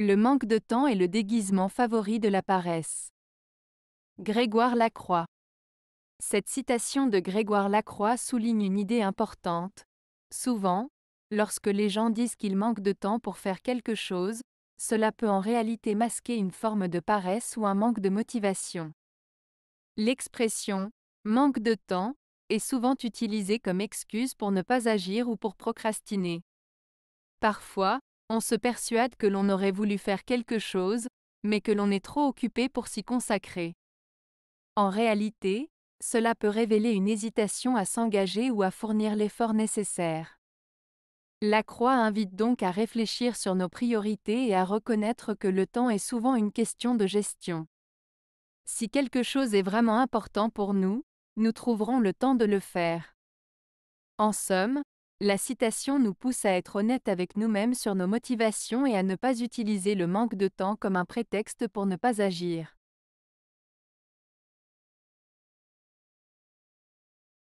Le manque de temps est le déguisement favori de la paresse. Grégoire Lacroix. Cette citation de Grégoire Lacroix souligne une idée importante. Souvent, lorsque les gens disent qu'il manquent de temps pour faire quelque chose, cela peut en réalité masquer une forme de paresse ou un manque de motivation. L'expression manque de temps est souvent utilisée comme excuse pour ne pas agir ou pour procrastiner. Parfois, on se persuade que l'on aurait voulu faire quelque chose, mais que l'on est trop occupé pour s'y consacrer. En réalité, cela peut révéler une hésitation à s'engager ou à fournir l'effort nécessaire. La croix invite donc à réfléchir sur nos priorités et à reconnaître que le temps est souvent une question de gestion. Si quelque chose est vraiment important pour nous, nous trouverons le temps de le faire. En somme, la citation nous pousse à être honnêtes avec nous-mêmes sur nos motivations et à ne pas utiliser le manque de temps comme un prétexte pour ne pas agir.